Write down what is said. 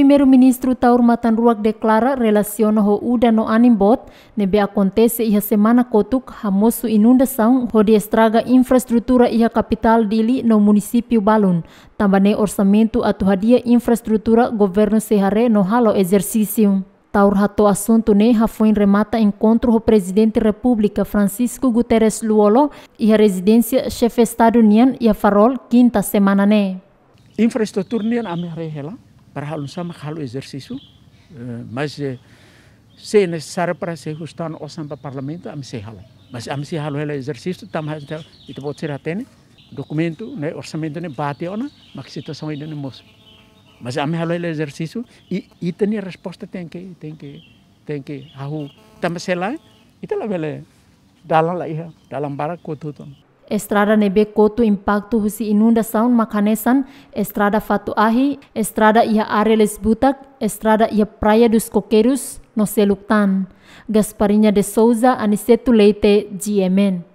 primeiro-ministro Taur Matanruak declara relaciona ho uda no animbot, nebe acontece ia semana kotuk hamosu inundação ho de estraga infraestrutura e capital dili no município Balun, tambane orçamento atu hadia infraestrutura governo Serrare no halo exercício. Taur hato assunto ne ha remata encontro o presidente República Francisco Guterres Luolo e a residência chefe Estado Nian e Farol quinta semana ne. Infraestrutura Nian amere hela para alunsamaka o exercício, eh, mas eh, se é necessário para se ajustar ao samba parlamento, a me se halo. Mas a me se halo ele exercício, também tá tá, te pode ser até né documento, né, orçamento, né, bate ou não, mas situação ainda não mostra. Mas a me halo ele exercício e, e tem a resposta tem que, tem que, tem que, arru, também sei lá, e tá lá, dalam lá, dalam bara, com tudo. estrada nebe koto impaktu husi inunda saun makanesan estrada fatu ahi estrada ia Areles Butak, estrada ia praia dos coqueiros no seluktan Gasparinya de Souza anisetu leite GMN